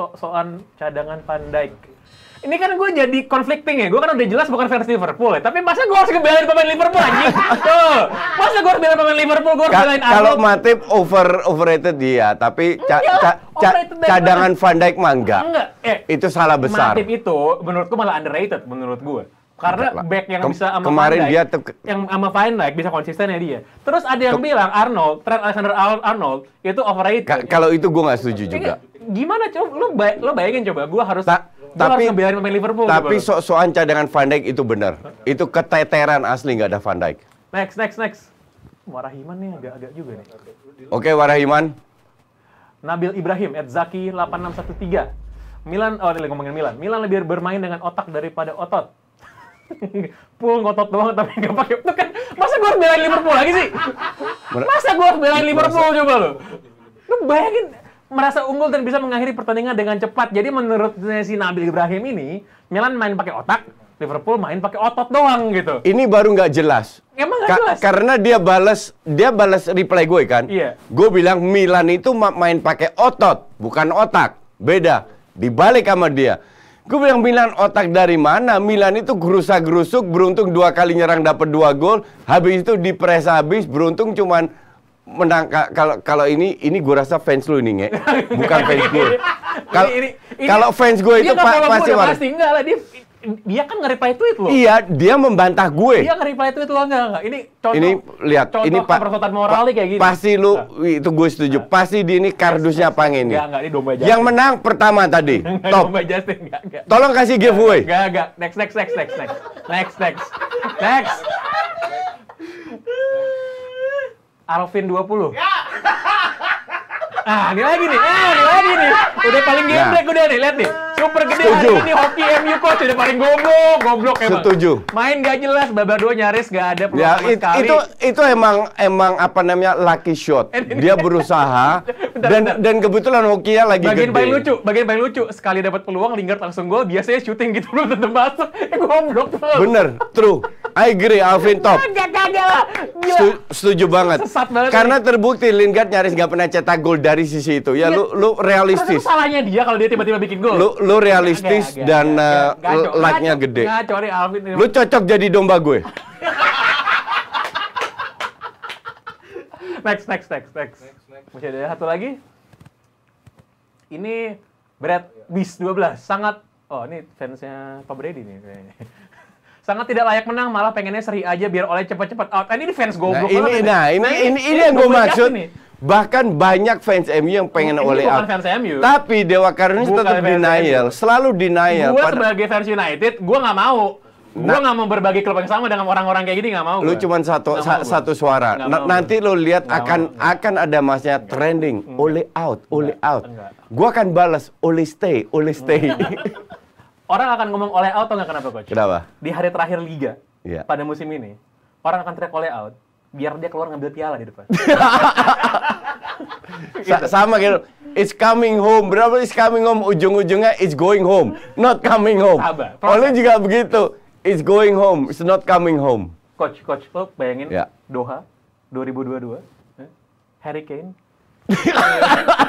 Speaker 1: So soan cadangan Van Dijk ini kan gue jadi conflicting ya. Gue kan udah
Speaker 2: jelas bukan versi
Speaker 1: Liverpool ya. Tapi masa gue harus ngebelain pemain Liverpool aja? Tuh. Masa gue harus belain pemain Liverpool? Gue harus ngebelain Arno? Kalau
Speaker 2: Matip over overrated dia, tapi ca ca ca cadangan Van Dijk mangga. Enggak. Eh, itu salah besar. Matip
Speaker 1: itu menurutku malah underrated menurut gue. Karena back yang Kem bisa sama Van Dijk, dia yang sama Van Dijk bisa konsisten ya dia. Terus ada yang bilang Arnold, Trent Alexander Arnold itu overrated. kalau
Speaker 2: itu gue nggak setuju juga.
Speaker 1: Gimana coba? Lo, bay lo bayangin coba, gue harus Ta tapi biarin pemain Liverpool. Tapi gitu.
Speaker 2: sok-sokan cadangan Van Dijk itu benar. Itu keteteran asli nggak ada Van Dijk.
Speaker 1: Next, next, next. Warahiman nih agak-agak juga nih. Oke,
Speaker 2: okay, Warahiman.
Speaker 1: Nabil Ibrahim, at Zaki 8613. Milan, oh ini ngomongin Milan. Milan lebih bermain dengan otak daripada otot. Pul ngotot doang tapi nggak pakai itu kan masa gue harus belain Liverpool lagi sih
Speaker 2: masa gue harus belain Liverpool coba
Speaker 1: lo lu bayangin merasa unggul dan bisa mengakhiri pertandingan dengan cepat. Jadi menurut si Nabil Ibrahim ini, Milan main pakai otak,
Speaker 2: Liverpool main pakai otot doang gitu. Ini baru nggak jelas. Emang nggak jelas. Karena dia balas dia balas reply gue kan. Iya. Gue bilang Milan itu main pakai otot, bukan otak. Beda. Dibalik sama dia. Gue bilang Milan otak dari mana? Milan itu gerusa gerusuk, beruntung dua kali nyerang dapat dua gol, habis itu dipres habis, beruntung cuman menang kalau kalau ini ini gue rasa fans lu ini nge bukan fans gue
Speaker 1: kalau kalau fans gue itu pa, pasti gue pasti enggak lah dia dia kan nge-reply tweet lo. Iya,
Speaker 2: dia membantah gue. Dia
Speaker 1: nge-reply tweet lo enggak enggak. Ini contoh Ini
Speaker 2: lihat, contoh ini Pak perkotaan moral kayak gini. Pasti lu nah. itu gue setuju. Nah. Pasti di ini kardusnya nah. pang ini Enggak, enggak, ini domba jasin Yang menang pertama tadi. Enggak, Top. Domba
Speaker 1: jasin enggak, enggak. Tolong kasih giveaway. Enggak, enggak. Next, next, next, next, next. Next, next. Next. Alvin 20. Ya. Ah, ini lagi nih. Ah, ini lagi nih. Udah paling gembrek nah. udah nih, lihat nih. Super gede hari ini hoki MU coach udah paling goblok, goblok emang. Setuju. Main gak jelas, babak dua nyaris gak ada peluang ya, it, sekali. Itu
Speaker 2: itu emang emang apa namanya lucky shot. Dia berusaha bentar, dan bentar. dan kebetulan hoki hokinya lagi bagian gede. paling
Speaker 1: lucu, bagian paling lucu sekali dapat peluang Lingard langsung gol, biasanya syuting gitu belum tentu masuk. Eh,
Speaker 2: goblok tuh. Bener, true. I agree, Alvin top. Setuju, setuju banget. Sesat banget. Karena terbukti Lingard nyaris gak pernah cetak gol dari sisi itu. Ya, ya lu lu realistis. Itu
Speaker 1: salahnya dia kalau dia tiba-tiba bikin gol. Lu lu realistis gak, gak, dan
Speaker 2: uh, eh, like-nya gede. Gak,
Speaker 1: sorry, Alvin. Lu cocok
Speaker 2: jadi domba gue.
Speaker 1: next, next, next, next. Masih ada satu lagi. Ini Brad Bis 12 sangat oh ini fansnya Pak Brady nih kayaknya. Sangat tidak layak menang, malah pengennya seri aja biar oleh cepat-cepat out. Ah, ini fans nah, goblok. Nah, ini, nah, ini, ini, ini, yang gue maksud. Ini.
Speaker 2: Bahkan banyak fans MU yang pengen Mungkin oleh bukan out. fans MU. Tapi Dewa Karunia tetap denial, MU. selalu denial. Gue
Speaker 1: sebagai fans United, gue nggak mau. Nah, gue nggak mau berbagi klub yang sama dengan orang-orang kayak gini gak mau. Lu gue. cuman satu sa gue. satu
Speaker 2: suara. Gak nah, nanti lu lihat akan mau. akan ada masnya Enggak. trending, Enggak. oleh out, oleh out. Gue akan balas oleh stay, oleh stay.
Speaker 1: orang akan ngomong oleh out atau gak kenapa coach? Kenapa? Di hari terakhir liga, yeah. pada musim ini, orang akan teriak oleh out biar dia keluar ngambil piala di depan.
Speaker 2: gitu. Sama gitu. It's coming home. Berapa it's coming home? Ujung-ujungnya it's going home. Not coming home. Sabar. Oleh juga begitu. It's going home. It's not coming home.
Speaker 1: Coach, coach, lo bayangin yeah. Doha
Speaker 2: 2022.
Speaker 1: Eh, Harry Kane.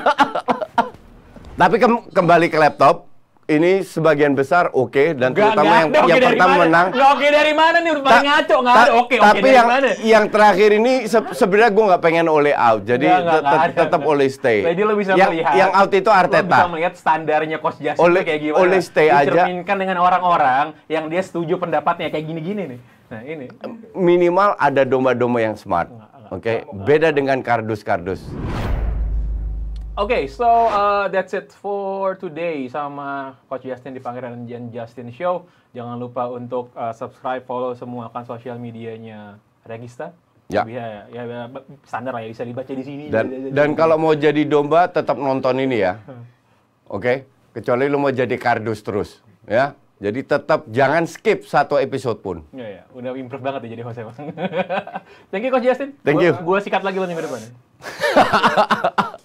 Speaker 2: Tapi ke kembali ke laptop ini sebagian besar oke okay, dan gak, terutama gak, yang, okay yang pertama mana? menang.
Speaker 1: oke okay dari mana nih? Udah paling ngaco nggak ada oke okay, oke Tapi okay yang
Speaker 2: mana? yang terakhir ini se sebenarnya gue nggak pengen oleh out, jadi tetap oleh stay. Jadi lo bisa yang, melihat. Yang out itu Arteta. Lo bisa
Speaker 1: melihat standarnya kos jasa oleh, kayak gimana. Oleh stay aja. Cerminkan dengan orang-orang yang dia setuju pendapatnya kayak gini-gini nih. Nah ini.
Speaker 2: Minimal ada domba-domba yang smart. Oke, okay? beda dengan kardus-kardus
Speaker 1: okay, so uh, that's it for today sama Coach Justin di Pangeran Jan Justin Show. Jangan lupa untuk uh, subscribe, follow semua kan sosial medianya Regista. Ya. Bisa, ya, ya standar lah ya bisa dibaca di sini. Dan, jadi, dan jadi. kalau mau
Speaker 2: jadi domba tetap nonton ini ya. Oke, okay? kecuali lu mau jadi kardus terus, ya. Jadi tetap jangan skip satu episode pun.
Speaker 1: Ya ya. udah improve banget ya jadi host Thank you Coach Justin. Thank gua, you. Gua sikat lagi lo minggu depan.